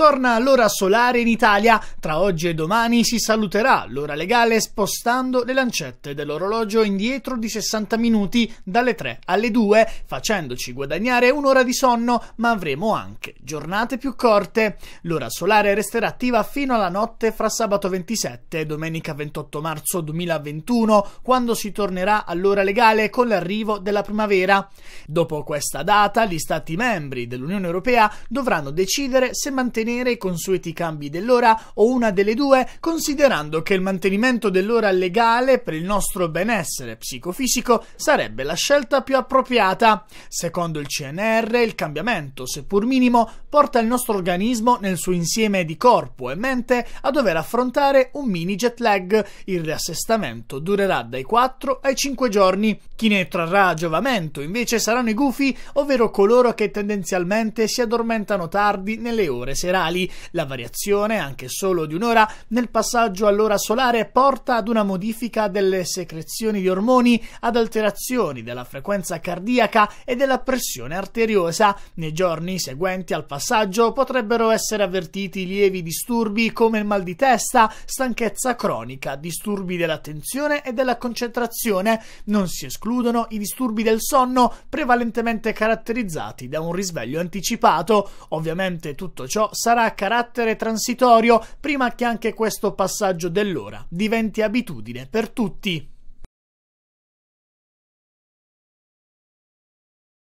Torna l'ora solare in Italia, tra oggi e domani si saluterà l'ora legale spostando le lancette dell'orologio indietro di 60 minuti dalle 3 alle 2, facendoci guadagnare un'ora di sonno, ma avremo anche giornate più corte. L'ora solare resterà attiva fino alla notte fra sabato 27 e domenica 28 marzo 2021, quando si tornerà all'ora legale con l'arrivo della primavera. Dopo questa data, gli Stati membri dell'Unione Europea dovranno decidere se mantenere mantenere i consueti cambi dell'ora o una delle due, considerando che il mantenimento dell'ora legale per il nostro benessere psicofisico sarebbe la scelta più appropriata. Secondo il CNR, il cambiamento, seppur minimo, porta il nostro organismo nel suo insieme di corpo e mente a dover affrontare un mini jet lag. Il riassestamento durerà dai 4 ai 5 giorni. Chi ne trarrà giovamento invece saranno i gufi, ovvero coloro che tendenzialmente si addormentano tardi nelle ore serali orali. La variazione, anche solo di un'ora, nel passaggio all'ora solare porta ad una modifica delle secrezioni di ormoni, ad alterazioni della frequenza cardiaca e della pressione arteriosa. Nei giorni seguenti al passaggio potrebbero essere avvertiti lievi disturbi come il mal di testa, stanchezza cronica, disturbi dell'attenzione e della concentrazione. Non si escludono i disturbi del sonno, prevalentemente caratterizzati da un risveglio anticipato. Ovviamente tutto ciò sarà a carattere transitorio prima che anche questo passaggio dell'ora diventi abitudine per tutti.